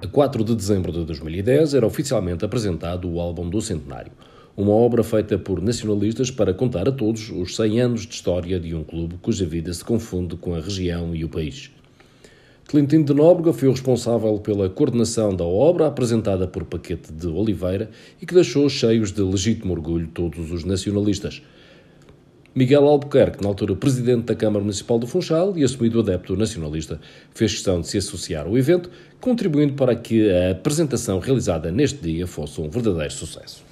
A 4 de dezembro de 2010 era oficialmente apresentado o álbum do Centenário, uma obra feita por nacionalistas para contar a todos os 100 anos de história de um clube cuja vida se confunde com a região e o país. Clintino de Nóbrega foi o responsável pela coordenação da obra apresentada por Paquete de Oliveira e que deixou cheios de legítimo orgulho todos os nacionalistas. Miguel Albuquerque, na altura presidente da Câmara Municipal do Funchal e assumido adepto nacionalista, fez questão de se associar ao evento, contribuindo para que a apresentação realizada neste dia fosse um verdadeiro sucesso.